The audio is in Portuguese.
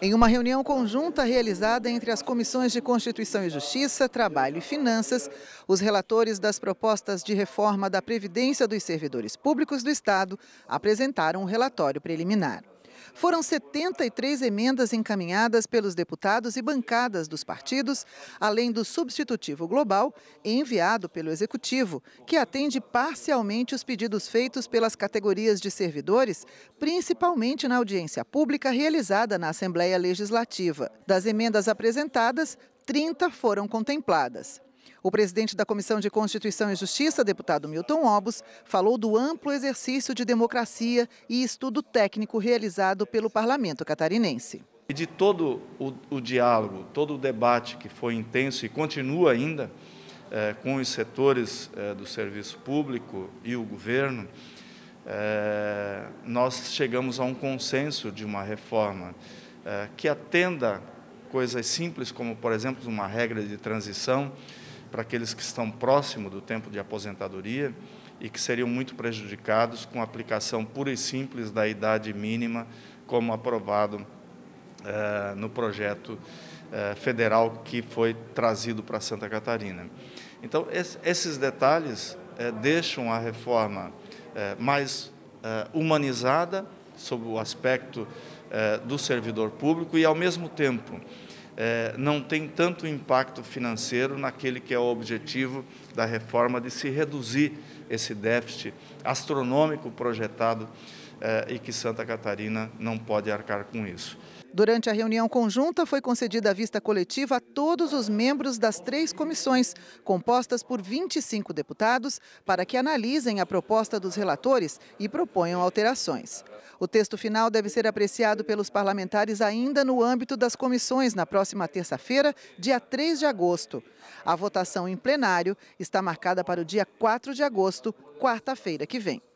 Em uma reunião conjunta realizada entre as comissões de Constituição e Justiça, Trabalho e Finanças, os relatores das propostas de reforma da Previdência dos Servidores Públicos do Estado apresentaram um relatório preliminar. Foram 73 emendas encaminhadas pelos deputados e bancadas dos partidos, além do substitutivo global enviado pelo Executivo, que atende parcialmente os pedidos feitos pelas categorias de servidores, principalmente na audiência pública realizada na Assembleia Legislativa. Das emendas apresentadas, 30 foram contempladas. O presidente da Comissão de Constituição e Justiça, deputado Milton Obos, falou do amplo exercício de democracia e estudo técnico realizado pelo parlamento catarinense. E de todo o, o diálogo, todo o debate que foi intenso e continua ainda eh, com os setores eh, do serviço público e o governo, eh, nós chegamos a um consenso de uma reforma que atenda coisas simples, como, por exemplo, uma regra de transição para aqueles que estão próximo do tempo de aposentadoria e que seriam muito prejudicados com a aplicação pura e simples da idade mínima, como aprovado eh, no projeto eh, federal que foi trazido para Santa Catarina. Então, esses detalhes eh, deixam a reforma eh, mais eh, humanizada, sob o aspecto eh, do servidor público, e, ao mesmo tempo, é, não tem tanto impacto financeiro naquele que é o objetivo da reforma de se reduzir esse déficit astronômico projetado é, e que Santa Catarina não pode arcar com isso. Durante a reunião conjunta, foi concedida a vista coletiva a todos os membros das três comissões, compostas por 25 deputados, para que analisem a proposta dos relatores e proponham alterações. O texto final deve ser apreciado pelos parlamentares ainda no âmbito das comissões na próxima terça-feira, dia 3 de agosto. A votação em plenário está marcada para o dia 4 de agosto, quarta-feira que vem.